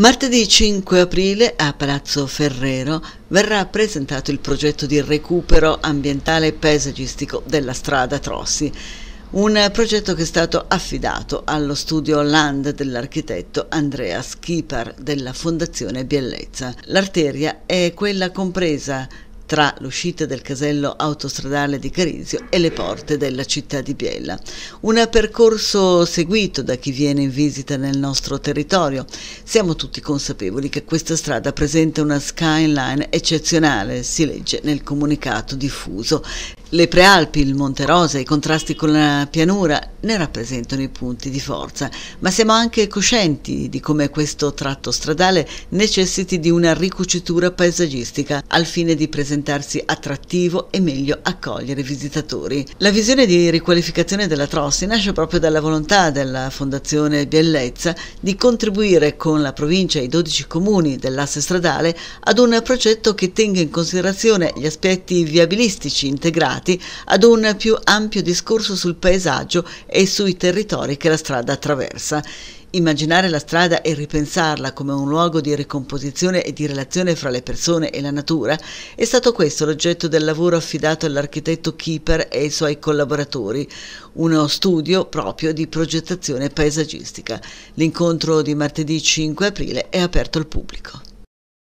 Martedì 5 aprile a Palazzo Ferrero verrà presentato il progetto di recupero ambientale e paesaggistico della strada Trossi, un progetto che è stato affidato allo studio Land dell'architetto Andrea Schipar della Fondazione Biellezza. L'arteria è quella compresa tra l'uscita del casello autostradale di Carizio e le porte della città di Biella. Un percorso seguito da chi viene in visita nel nostro territorio. Siamo tutti consapevoli che questa strada presenta una skyline eccezionale, si legge nel comunicato diffuso le prealpi, il Monte Rosa, i contrasti con la pianura ne rappresentano i punti di forza, ma siamo anche coscienti di come questo tratto stradale necessiti di una ricucitura paesaggistica al fine di presentarsi attrattivo e meglio accogliere i visitatori. La visione di riqualificazione della Trossi nasce proprio dalla volontà della Fondazione Bellezza di contribuire con la provincia e i 12 comuni dell'asse stradale ad un progetto che tenga in considerazione gli aspetti viabilistici integrati dedicati ad un più ampio discorso sul paesaggio e sui territori che la strada attraversa. Immaginare la strada e ripensarla come un luogo di ricomposizione e di relazione fra le persone e la natura è stato questo l'oggetto del lavoro affidato all'architetto Kieper e ai suoi collaboratori, uno studio proprio di progettazione paesaggistica. L'incontro di martedì 5 aprile è aperto al pubblico.